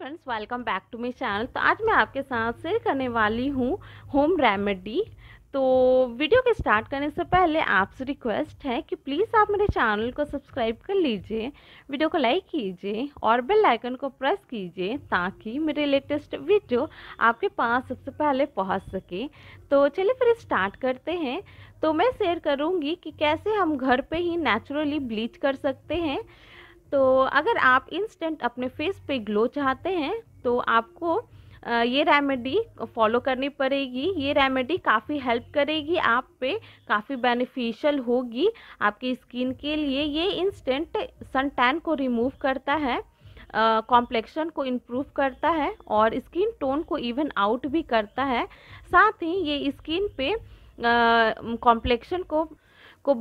friends welcome back to my channel तो आज मैं आपके साथ शेयर करने वाली हूँ होम रेमेडी तो वीडियो के स्टार्ट करने से पहले आपसे रिक्वेस्ट है कि प्लीज़ आप मेरे चैनल को सब्सक्राइब कर लीजिए वीडियो को लाइक कीजिए और बेल आइकन को प्रेस कीजिए ताकि मेरे लेटेस्ट वीडियो आपके पास सबसे पहले पहुंच सके तो चलिए फिर स्टार्ट करते हैं तो मैं शेयर करूँगी कि कैसे हम घर पे ही नेचुरली ब्लीच कर सकते हैं तो अगर आप इंस्टेंट अपने फेस पे ग्लो चाहते हैं तो आपको ये रेमेडी फॉलो करनी पड़ेगी ये रेमेडी काफ़ी हेल्प करेगी आप पे काफ़ी बेनिफिशियल होगी आपकी स्किन के लिए ये इंस्टेंट सन टैन को रिमूव करता है कॉम्प्लेक्शन को इम्प्रूव करता है और स्किन टोन को इवन आउट भी करता है साथ ही ये स्किन पे कॉम्प्लेक्शन को को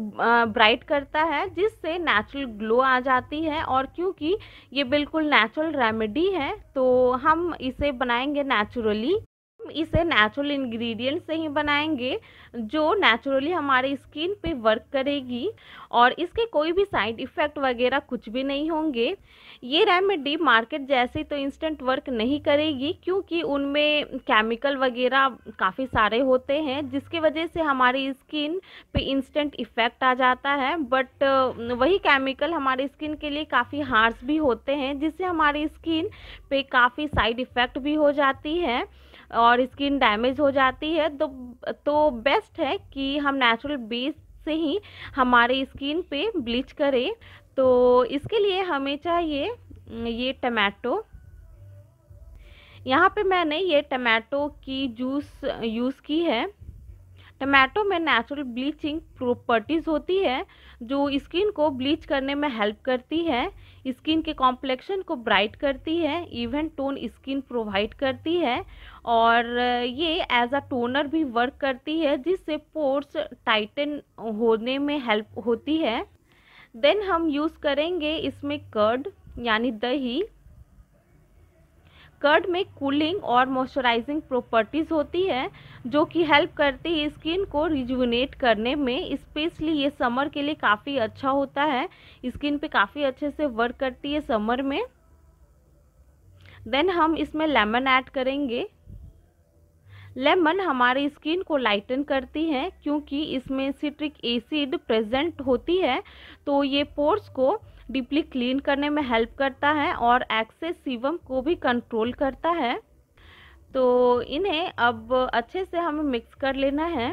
ब्राइट करता है जिससे नेचुरल ग्लो आ जाती है और क्योंकि ये बिल्कुल नेचुरल रेमेडी है तो हम इसे बनाएंगे नेचुरली हम इसे नेचुरल इंग्रेडिएंट से ही बनाएंगे जो नेचुरली हमारे स्किन पे वर्क करेगी और इसके कोई भी साइड इफ़ेक्ट वगैरह कुछ भी नहीं होंगे ये रेमेडी मार्केट जैसे तो इंस्टेंट वर्क नहीं करेगी क्योंकि उनमें केमिकल वगैरह काफ़ी सारे होते हैं जिसके वजह से हमारी स्किन पे इंस्टेंट इफ़ेक्ट आ जाता है बट वही केमिकल हमारे स्किन के लिए काफ़ी हार्स भी होते हैं जिससे हमारी स्किन पे काफ़ी साइड इफ़ेक्ट भी हो जाती है और स्किन डैमेज हो जाती है तो तो बेस्ट है कि हम नेचुरल बेस से ही हमारे स्किन पे ब्लीच करें तो इसके लिए हमें चाहिए ये टमाटो यहाँ पे मैंने ये टमाटो की जूस यूज़ की है टमाटो में नेचुरल ब्लीचिंग प्रॉपर्टीज़ होती है जो स्किन को ब्लीच करने में हेल्प करती है स्किन के कॉम्प्लेक्शन को ब्राइट करती है इवन टोन स्किन प्रोवाइड करती है और ये एज अ टोनर भी वर्क करती है जिससे पोर्स टाइटन होने में हेल्प होती है देन हम यूज़ करेंगे इसमें कर्ड यानी दही कर्ड में कूलिंग और मॉइस्चराइजिंग प्रॉपर्टीज़ होती है जो कि हेल्प करती है स्किन को रिजुविनेट करने में स्पेशली ये समर के लिए काफ़ी अच्छा होता है स्किन पे काफ़ी अच्छे से वर्क करती है समर में देन हम इसमें लेमन ऐड करेंगे लेमन हमारी स्किन को लाइटन करती है क्योंकि इसमें सिट्रिक एसिड प्रेजेंट होती है तो ये पोर्स को डीपली क्लीन करने में हेल्प करता है और एक्सेस सीवम को भी कंट्रोल करता है तो इन्हें अब अच्छे से हमें मिक्स कर लेना है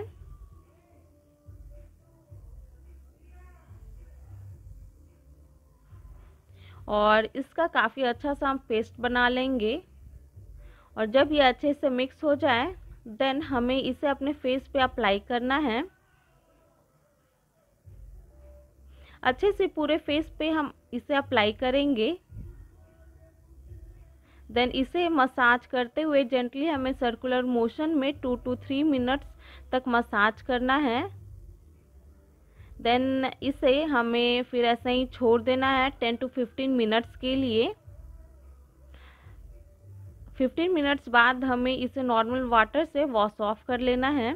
और इसका काफ़ी अच्छा सा हम पेस्ट बना लेंगे और जब ये अच्छे से मिक्स हो जाए देन हमें इसे अपने फेस पे अप्लाई करना है अच्छे से पूरे फेस पे हम इसे अप्लाई करेंगे देन इसे मसाज करते हुए जेंटली हमें सर्कुलर मोशन में टू टू थ्री मिनट्स तक मसाज करना है देन इसे हमें फिर ऐसे ही छोड़ देना है टेन टू फिफ्टीन मिनट्स के लिए फिफ्टीन मिनट्स बाद हमें इसे नॉर्मल वाटर से वॉश ऑफ कर लेना है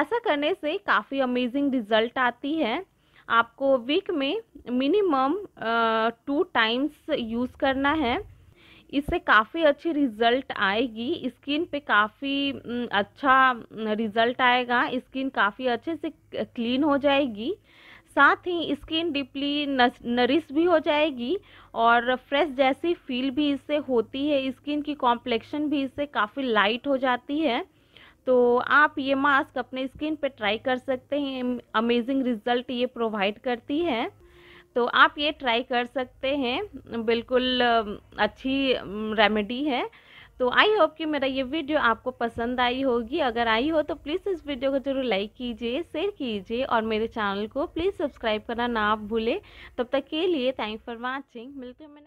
ऐसा करने से काफ़ी अमेजिंग रिजल्ट आती है आपको वीक में मिनिमम टू टाइम्स यूज़ करना है इससे काफ़ी अच्छी रिज़ल्ट आएगी स्किन पे काफ़ी अच्छा रिज़ल्ट आएगा स्किन काफ़ी अच्छे से क्लीन हो जाएगी साथ ही स्किन डीपली नरिश भी हो जाएगी और फ्रेश जैसी फील भी इससे होती है स्किन की कॉम्प्लेक्शन भी इससे काफ़ी लाइट हो जाती है तो आप ये मास्क अपने स्किन पे ट्राई कर सकते हैं अमेजिंग रिजल्ट ये प्रोवाइड करती है तो आप ये ट्राई कर सकते हैं बिल्कुल अच्छी रेमेडी है तो आई होप कि मेरा ये वीडियो आपको पसंद आई होगी अगर आई हो तो प्लीज़ इस वीडियो को ज़रूर लाइक कीजिए शेयर कीजिए और मेरे चैनल को प्लीज़ सब्सक्राइब करना ना आप भूलें तब तक के लिए थैंक फॉर वॉचिंग मिलते हैं मैंने